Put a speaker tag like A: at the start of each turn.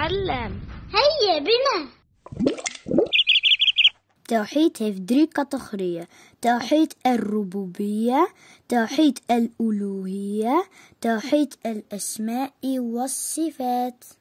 A: نتعلم هيا بنا
B: توحيد تفريقة تخرية توحيد الربوبية توحيد الألوهية توحيد الأسماء والصفات